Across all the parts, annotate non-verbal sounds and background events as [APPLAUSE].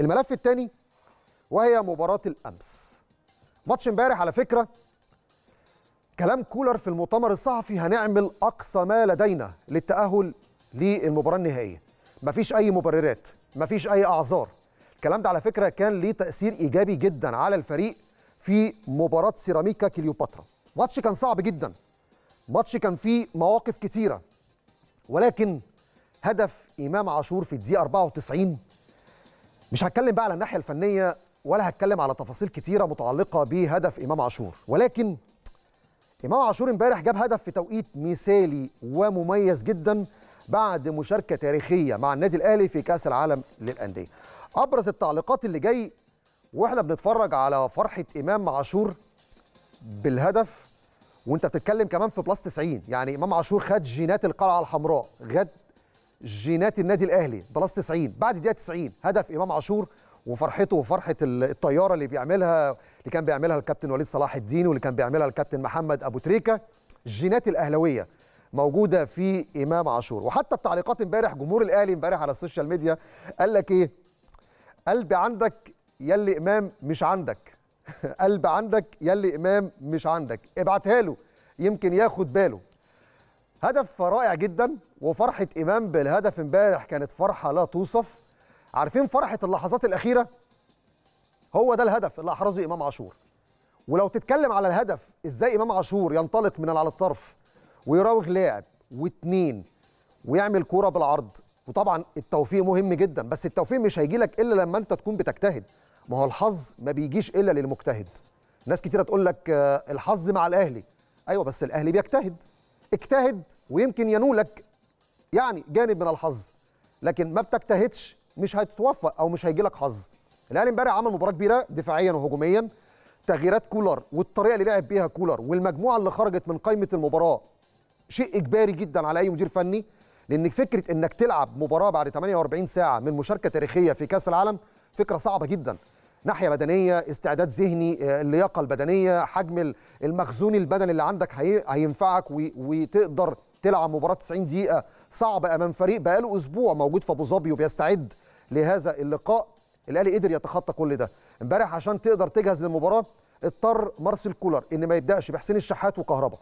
الملف الثاني وهي مباراة الأمس ماتش امبارح على فكرة كلام كولر في المؤتمر الصحفي هنعمل أقصى ما لدينا للتأهل للمباراة النهائية مفيش أي مبررات مفيش أي أعذار الكلام ده على فكرة كان ليه تأثير إيجابي جدا على الفريق في مباراة سيراميكا كليوباترا ماتش كان صعب جدا ماتش كان فيه مواقف كتيرة ولكن هدف إمام عاشور في الدقيقة 94 مش هتكلم بقى على الناحية الفنية ولا هتكلم على تفاصيل كتيرة متعلقة بهدف إمام عاشور ولكن إمام عاشور امبارح جاب هدف في توقيت مثالي ومميز جدا بعد مشاركة تاريخية مع النادي الأهلي في كأس العالم للأندية أبرز التعليقات اللي جاي واحنا بنتفرج على فرحة إمام عاشور بالهدف وانت بتتكلم كمان في بلس 90 يعني إمام عاشور خد جينات القلعة الحمراء خد جينات النادي الاهلي بلس 90 بعد دقيقه 90 هدف امام عاشور وفرحته وفرحه الطياره اللي بيعملها اللي كان بيعملها الكابتن وليد صلاح الدين واللي كان بيعملها الكابتن محمد ابو تريكه الجينات الاهلاويه موجوده في امام عاشور وحتى التعليقات امبارح جمهور الاهلي امبارح على السوشيال ميديا قال لك ايه قلب عندك يلي امام مش عندك [LAUGHS] قلب عندك يلي امام مش عندك ابعتها له يمكن ياخد باله هدف رائع جدا وفرحه امام بالهدف امبارح كانت فرحه لا توصف عارفين فرحه اللحظات الاخيره هو ده الهدف اللي احرزه امام عاشور ولو تتكلم على الهدف ازاي امام عاشور ينطلق من على الطرف ويراوغ لاعب واتنين ويعمل كوره بالعرض وطبعا التوفيق مهم جدا بس التوفيق مش هيجي لك الا لما انت تكون بتجتهد ما هو الحظ ما بيجيش الا للمجتهد ناس كتيره تقول لك آه، الحظ مع الاهلي ايوه بس الاهلي بيجتهد اجتهد ويمكن ينولك يعني جانب من الحظ لكن ما بتجتهدش مش هتتوفق او مش هيجي لك حظ الاهلي امبارح عمل مباراه كبيره دفاعيا وهجوميا تغييرات كولر والطريقه اللي لعب بيها كولر والمجموعه اللي خرجت من قائمه المباراه شيء اجباري جدا على اي مدير فني لان فكره انك تلعب مباراه بعد 48 ساعه من مشاركه تاريخيه في كاس العالم فكره صعبه جدا ناحيه بدنيه استعداد ذهني آه، اللياقه البدنيه حجم المخزون البدني اللي عندك هينفعك وتقدر تلعب مباراه 90 دقيقه صعبه امام فريق بقاله اسبوع موجود في ابو ظبي وبيستعد لهذا اللقاء الاهلي قدر يتخطى كل ده امبارح عشان تقدر تجهز للمباراه اضطر مارسيل كولر ان ما يبداش بحسين الشحات وكهربا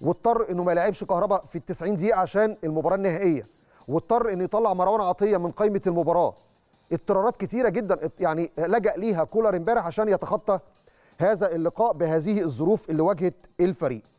واضطر انه ما يلعبش كهربا في ال 90 دقيقه عشان المباراه النهائيه واضطر انه يطلع مروان عطيه من قائمه المباراه اضطرارات كتيره جدا يعني لجا ليها كولر امبارح عشان يتخطى هذا اللقاء بهذه الظروف اللي واجهت الفريق